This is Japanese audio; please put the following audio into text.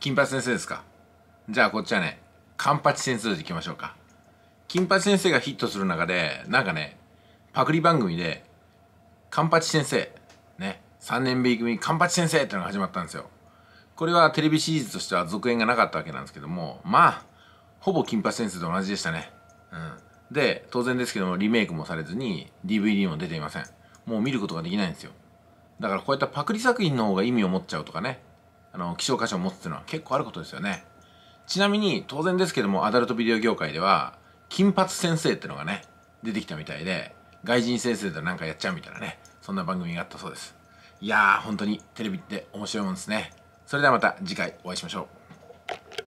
金八先生ですかじゃあこっちはね、カンパチ先生でいきましょうか。金八先生がヒットする中で、なんかね、パクリ番組で、カンパチ先生、ね、3年 B 組カンパチ先生ってのが始まったんですよ。これはテレビシリーズとしては続編がなかったわけなんですけども、まあ、ほぼ金八先生と同じでしたね。うん。で、当然ですけども、リメイクもされずに、DVD も出ていません。もう見ることができないんですよ。だからこういったパクリ作品の方が意味を持っちゃうとかね、あの希少価値を持つっていうのは結構あることですよねちなみに当然ですけどもアダルトビデオ業界では金髪先生ってのがね出てきたみたいで外人先生となんかやっちゃうみたいなねそんな番組があったそうですいやー本当にテレビって面白いもんですねそれではまた次回お会いしましょう